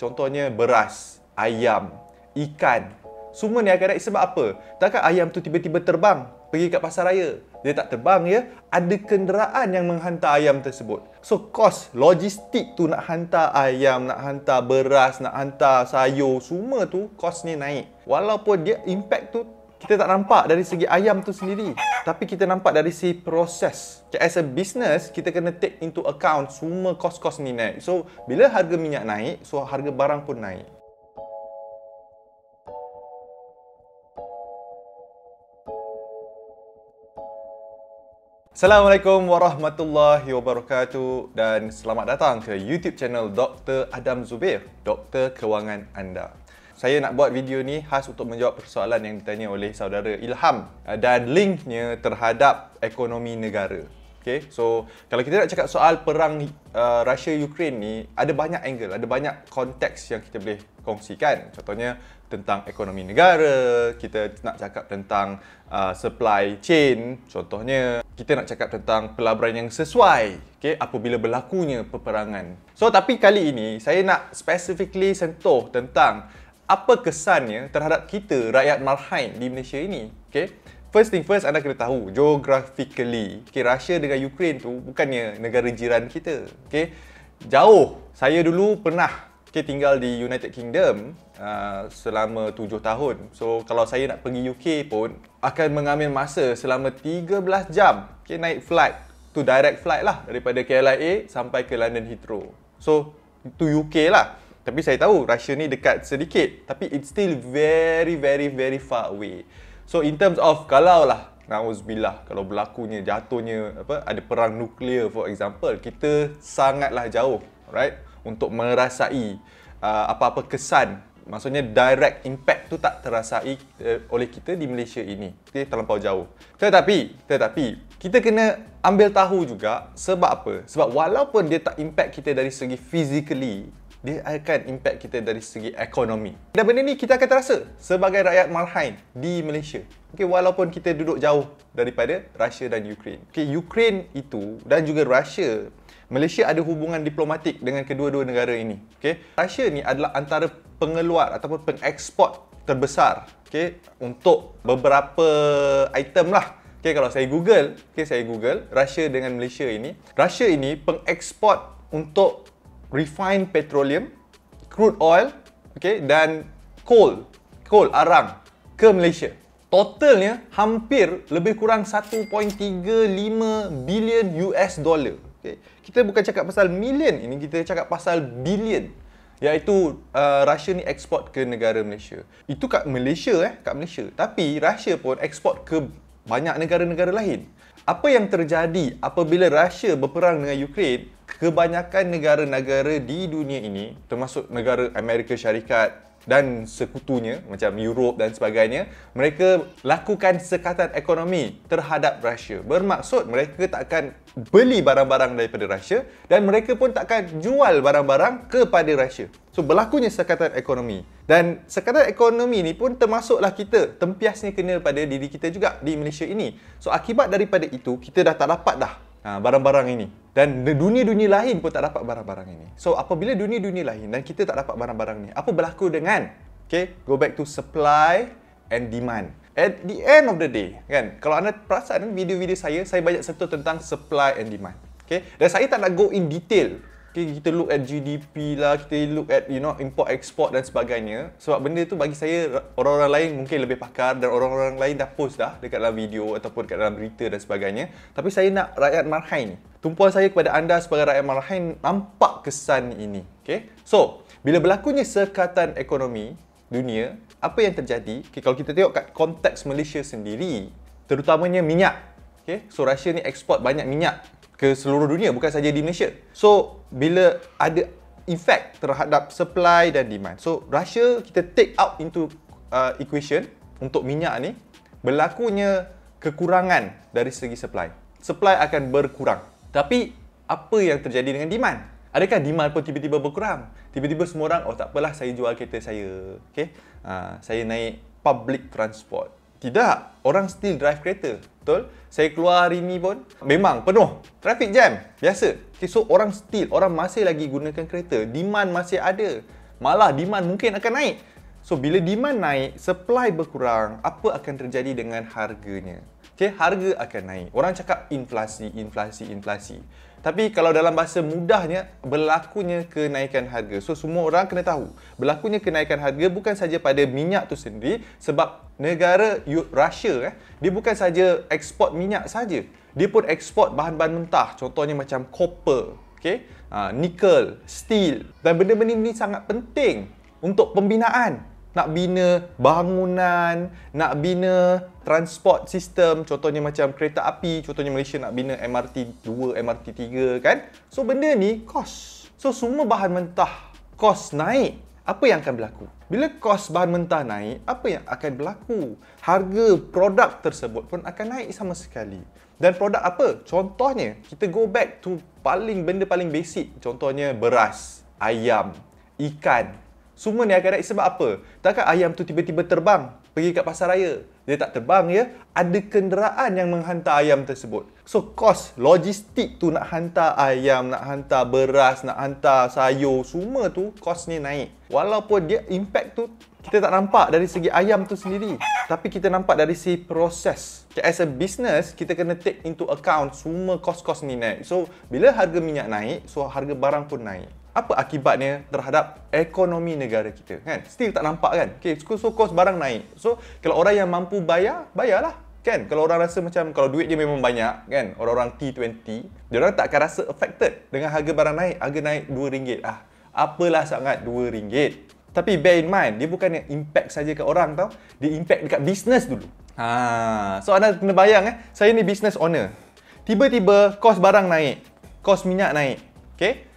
Contohnya beras, ayam, ikan. Semua ni agak-agak sebab apa? Takkan ayam tu tiba-tiba terbang pergi kat pasar raya. Dia tak terbang ya. Ada kenderaan yang menghantar ayam tersebut. So kos logistik tu nak hantar ayam, nak hantar beras, nak hantar sayur, semua tu kos ni naik. Walaupun dia impact tu kita tak nampak dari segi ayam tu sendiri tapi kita nampak dari si proses as a business kita kena take into account semua kos-kos ni naik so bila harga minyak naik so harga barang pun naik Assalamualaikum warahmatullahi wabarakatuh dan selamat datang ke YouTube channel Dr. Adam Zubir, Doktor Kewangan Anda saya nak buat video ni khas untuk menjawab persoalan yang ditanya oleh saudara Ilham eh, dan linknya terhadap ekonomi negara. Okay, so kalau kita nak cakap soal perang uh, Russia-Ukraine ni, ada banyak angle, ada banyak konteks yang kita boleh kongsikan. Contohnya tentang ekonomi negara, kita nak cakap tentang uh, supply chain, contohnya kita nak cakap tentang pelaburan yang sesuai, okay, apabila berlakunya peperangan. So tapi kali ini saya nak specifically sentuh tentang apa kesannya terhadap kita rakyat Malhain di Malaysia ini? Okay. First thing first, anda kena tahu geographically, okay, Russia dengan Ukraine tu bukannya negara jiran kita. Okay. Jauh, saya dulu pernah okay, tinggal di United Kingdom uh, selama tujuh tahun. So, kalau saya nak pergi UK pun akan mengambil masa selama 13 jam okay, naik flight. Tu direct flight lah daripada KLIA sampai ke London Heathrow. So, to UK lah. Tapi saya tahu Russia ni dekat sedikit Tapi it's still very very very far away So in terms of kalau lah Nauzubillah Kalau berlakunya jatuhnya apa Ada perang nuklear for example Kita sangatlah jauh right Untuk merasai uh, apa-apa kesan Maksudnya direct impact tu tak terasai uh, oleh kita di Malaysia ini. Kita terlampau jauh. Tetapi, tetapi kita kena ambil tahu juga sebab apa? Sebab walaupun dia tak impact kita dari segi physically, dia akan impact kita dari segi ekonomi. Dan benda ni kita akan terasa sebagai rakyat Malhain di Malaysia. Okey, walaupun kita duduk jauh daripada Rusia dan Ukraine. Okey, Ukraine itu dan juga Rusia, Malaysia ada hubungan diplomatik dengan kedua-dua negara ini. Okey. Rusia ni adalah antara pengeluar ataupun pengeksport terbesar okey untuk beberapa item lah. Okey kalau saya Google, okey saya Google Rusia dengan Malaysia ini. Rusia ini pengeksport untuk refined petroleum, crude oil, okay, dan coal, coal arang ke Malaysia. Totalnya hampir lebih kurang 1.35 billion US dollar. Okay. Kita bukan cakap pasal million ini, kita cakap pasal billion. Iaitu uh, Russia ni export ke negara Malaysia. Itu kat Malaysia eh, kat Malaysia. Tapi Russia pun export ke banyak negara-negara lain. Apa yang terjadi apabila Rusia berperang dengan Ukraine, kebanyakan negara-negara di dunia ini, termasuk negara Amerika Syarikat, dan sekutunya macam Europe dan sebagainya mereka lakukan sekatan ekonomi terhadap Rusia bermaksud mereka takkan beli barang-barang daripada Rusia dan mereka pun takkan jual barang-barang kepada Rusia so berlakunya sekatan ekonomi dan sekatan ekonomi ni pun termasuklah kita tempiasnya kena pada diri kita juga di Malaysia ini so akibat daripada itu kita dah tak dapat dah Ha, barang-barang ha, ini dan dunia-dunia lain pun tak dapat barang-barang ini. So apabila dunia-dunia lain dan kita tak dapat barang-barang ni, apa berlaku dengan okay, go back to supply and demand. At the end of the day, kan, kalau anda perasan video-video saya, saya banyak sentuh tentang supply and demand. Okay? Dan saya tak nak go in detail Okay, kita look at GDP lah, kita look at you know import export dan sebagainya. Sebab benda tu bagi saya orang-orang lain mungkin lebih pakar dan orang-orang lain dah post dah dekat dalam video ataupun dekat dalam berita dan sebagainya. Tapi saya nak rakyat marhain ni. Tumpuan saya kepada anda sebagai rakyat marhain nampak kesan ini. Okay? So, bila berlakunya sekatan ekonomi dunia, apa yang terjadi? Okay, kalau kita tengok kat konteks Malaysia sendiri, terutamanya minyak. Okay? So, Russia ni export banyak minyak ke seluruh dunia bukan saja di Malaysia. So bila ada effect terhadap supply dan demand. So Russia kita take out into uh, equation untuk minyak ni berlakunya kekurangan dari segi supply. Supply akan berkurang. Tapi apa yang terjadi dengan demand? Adakah demand pun tiba-tiba berkurang? Tiba-tiba semua orang oh tak apalah saya jual kereta saya. Okey. Uh, saya naik public transport. Tidak. Orang still drive kereta. Betul? Saya keluar hari ni pun, memang penuh. Traffic jam. Biasa. Okay, so, orang still, orang masih lagi gunakan kereta. Demand masih ada. Malah demand mungkin akan naik. So, bila demand naik, supply berkurang, apa akan terjadi dengan harganya? okay, harga akan naik. Orang cakap inflasi, inflasi, inflasi. Tapi kalau dalam bahasa mudahnya, berlakunya kenaikan harga. So, semua orang kena tahu. Berlakunya kenaikan harga bukan saja pada minyak tu sendiri sebab negara Rusia, eh, dia bukan saja ekspor minyak saja. Dia pun ekspor bahan-bahan mentah. Contohnya macam copper, okay? Uh, ah, nikel, steel. Dan benda-benda ini sangat penting untuk pembinaan nak bina bangunan, nak bina transport sistem, contohnya macam kereta api, contohnya Malaysia nak bina MRT 2, MRT 3 kan. So benda ni kos. So semua bahan mentah kos naik. Apa yang akan berlaku? Bila kos bahan mentah naik, apa yang akan berlaku? Harga produk tersebut pun akan naik sama sekali. Dan produk apa? Contohnya, kita go back to paling benda paling basic, contohnya beras, ayam, ikan, semua ni akan naik sebab apa? Takkan ayam tu tiba-tiba terbang pergi kat pasar raya? Dia tak terbang ya. Ada kenderaan yang menghantar ayam tersebut. So, kos logistik tu nak hantar ayam, nak hantar beras, nak hantar sayur, semua tu kos ni naik. Walaupun dia impact tu kita tak nampak dari segi ayam tu sendiri. Tapi kita nampak dari segi proses. As a business, kita kena take into account semua kos-kos ni naik. So, bila harga minyak naik, so harga barang pun naik apa akibatnya terhadap ekonomi negara kita kan still tak nampak kan Okay, so, so cost barang naik so kalau orang yang mampu bayar bayarlah kan kalau orang rasa macam kalau duit dia memang banyak kan orang-orang T20 dia orang tak akan rasa affected dengan harga barang naik harga naik RM2 ah apalah sangat RM2 tapi bear in mind dia bukan yang impact saja ke orang tau dia impact dekat business dulu ha so anda kena bayang eh saya ni business owner tiba-tiba kos barang naik kos minyak naik okay?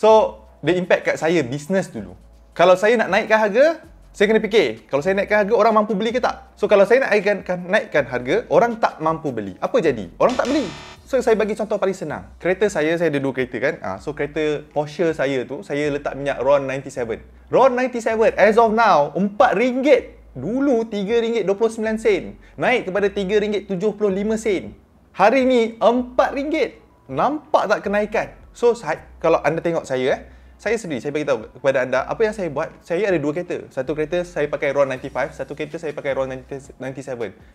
So, the impact kat saya business dulu. Kalau saya nak naikkan harga, saya kena fikir, kalau saya naikkan harga, orang mampu beli ke tak? So, kalau saya nak naikkan, kan, naikkan harga, orang tak mampu beli. Apa jadi? Orang tak beli. So, saya bagi contoh paling senang. Kereta saya, saya ada dua kereta kan? Ha, so, kereta Porsche saya tu, saya letak minyak RON97. RON97, as of now, RM4. Dulu RM3.29. Naik kepada RM3.75. Hari ni RM4. Nampak tak kenaikan? So saya, kalau anda tengok saya eh, saya sendiri saya beritahu kepada anda apa yang saya buat. Saya ada dua kereta. Satu kereta saya pakai RON 95, satu kereta saya pakai RON 97.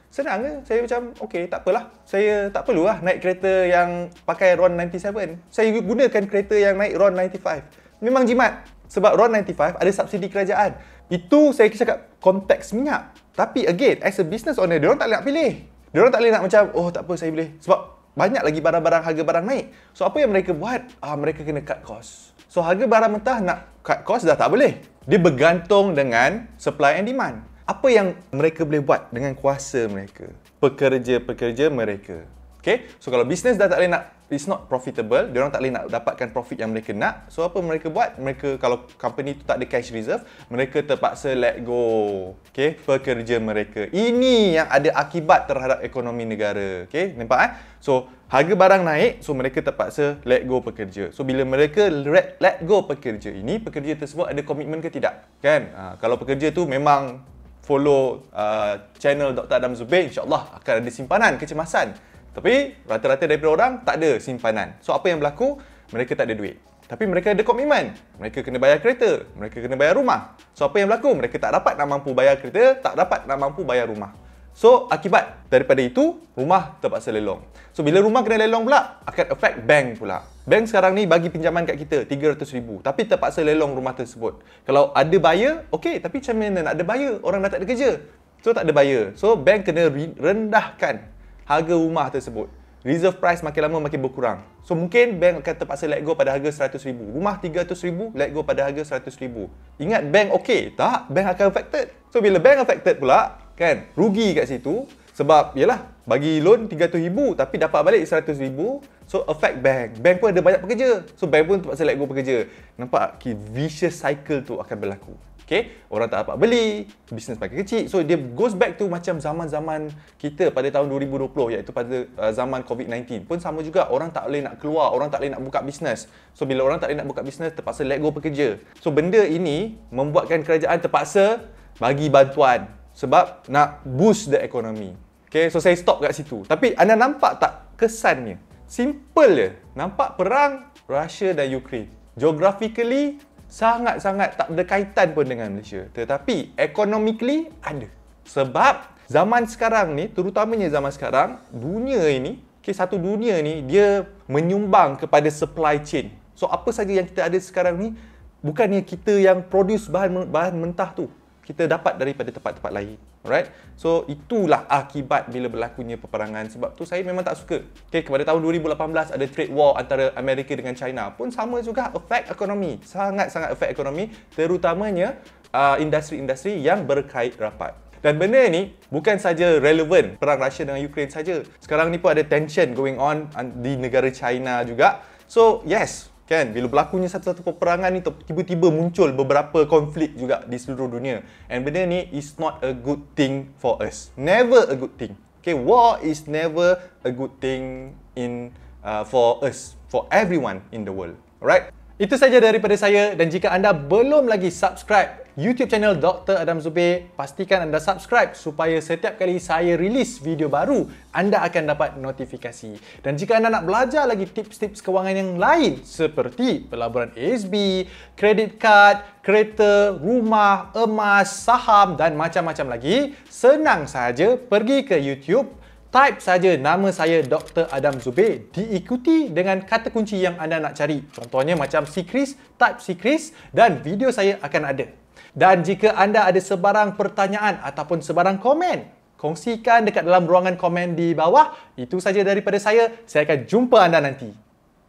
Senang ke? Saya macam okey, tak apalah. Saya tak perlulah naik kereta yang pakai RON 97. Saya gunakan kereta yang naik RON 95. Memang jimat sebab RON 95 ada subsidi kerajaan. Itu saya cakap konteks minyak. Tapi again, as a business owner, dia orang tak boleh nak pilih. Dia orang tak boleh nak macam, oh tak apa saya boleh. Sebab banyak lagi barang-barang harga barang naik. So apa yang mereka buat? Ah uh, mereka kena cut cost. So harga barang mentah nak cut cost dah tak boleh. Dia bergantung dengan supply and demand. Apa yang mereka boleh buat dengan kuasa mereka? Pekerja-pekerja mereka. Okay, so kalau bisnes dah tak boleh nak, it's not profitable, dia orang tak boleh nak dapatkan profit yang mereka nak. So apa mereka buat? Mereka kalau company tu tak ada cash reserve, mereka terpaksa let go. Okay, pekerja mereka. Ini yang ada akibat terhadap ekonomi negara. Okay, nampak eh? So harga barang naik, so mereka terpaksa let go pekerja. So bila mereka let, let go pekerja ini, pekerja tersebut ada komitmen ke tidak? Kan? Ha, kalau pekerja tu memang follow uh, channel Dr. Adam Zubair, insyaAllah akan ada simpanan, kecemasan. Tapi rata-rata daripada orang tak ada simpanan. So apa yang berlaku? Mereka tak ada duit. Tapi mereka ada komitmen. Mereka kena bayar kereta, mereka kena bayar rumah. So apa yang berlaku? Mereka tak dapat nak mampu bayar kereta, tak dapat nak mampu bayar rumah. So akibat daripada itu, rumah terpaksa lelong. So bila rumah kena lelong pula, akan affect bank pula. Bank sekarang ni bagi pinjaman kat kita RM300,000 tapi terpaksa lelong rumah tersebut. Kalau ada buyer, okey, tapi macam mana nak ada buyer? Orang dah tak ada kerja. So tak ada buyer. So bank kena rendahkan harga rumah tersebut. Reserve price makin lama makin berkurang. So mungkin bank akan terpaksa let go pada harga RM100,000. Rumah RM300,000, let go pada harga RM100,000. Ingat bank okey? Tak, bank akan affected. So bila bank affected pula, kan, rugi kat situ. Sebab, yelah, bagi loan RM300,000 tapi dapat balik RM100,000. So affect bank. Bank pun ada banyak pekerja. So bank pun terpaksa let go pekerja. Nampak? Okay, vicious cycle tu akan berlaku. Okay, orang tak dapat beli, bisnes makin kecil. So, dia goes back to macam zaman-zaman kita pada tahun 2020 iaitu pada uh, zaman COVID-19. Pun sama juga, orang tak boleh nak keluar, orang tak boleh nak buka bisnes. So, bila orang tak boleh nak buka bisnes, terpaksa let go pekerja. So, benda ini membuatkan kerajaan terpaksa bagi bantuan sebab nak boost the economy. Okay, so saya stop kat situ. Tapi anda nampak tak kesannya? Simple je. Nampak perang Russia dan Ukraine. Geographically, sangat-sangat tak ada kaitan pun dengan Malaysia. Tetapi economically ada. Sebab zaman sekarang ni, terutamanya zaman sekarang, dunia ini, okay, satu dunia ni dia menyumbang kepada supply chain. So apa saja yang kita ada sekarang ni, bukannya kita yang produce bahan, bahan mentah tu kita dapat daripada tempat-tempat lain. Alright? So itulah akibat bila berlakunya peperangan. Sebab tu saya memang tak suka. Okay, kepada tahun 2018 ada trade war antara Amerika dengan China pun sama juga efek ekonomi. Sangat-sangat efek ekonomi terutamanya uh, industri-industri yang berkait rapat. Dan benda ni bukan saja relevan perang Rusia dengan Ukraine saja. Sekarang ni pun ada tension going on di negara China juga. So, yes, kan bila berlakunya satu-satu peperangan ni tiba-tiba muncul beberapa konflik juga di seluruh dunia and benda ni is not a good thing for us never a good thing okay war is never a good thing in uh, for us for everyone in the world alright itu saja daripada saya dan jika anda belum lagi subscribe YouTube channel Dr. Adam Zubir. Pastikan anda subscribe supaya setiap kali saya rilis video baru, anda akan dapat notifikasi. Dan jika anda nak belajar lagi tips-tips kewangan yang lain seperti pelaburan ASB, kredit kad, kereta, rumah, emas, saham dan macam-macam lagi, senang sahaja pergi ke YouTube Type saja nama saya Dr. Adam Zubir diikuti dengan kata kunci yang anda nak cari. Contohnya macam si Chris, type si Chris dan video saya akan ada. Dan jika anda ada sebarang pertanyaan ataupun sebarang komen, kongsikan dekat dalam ruangan komen di bawah. Itu saja daripada saya. Saya akan jumpa anda nanti.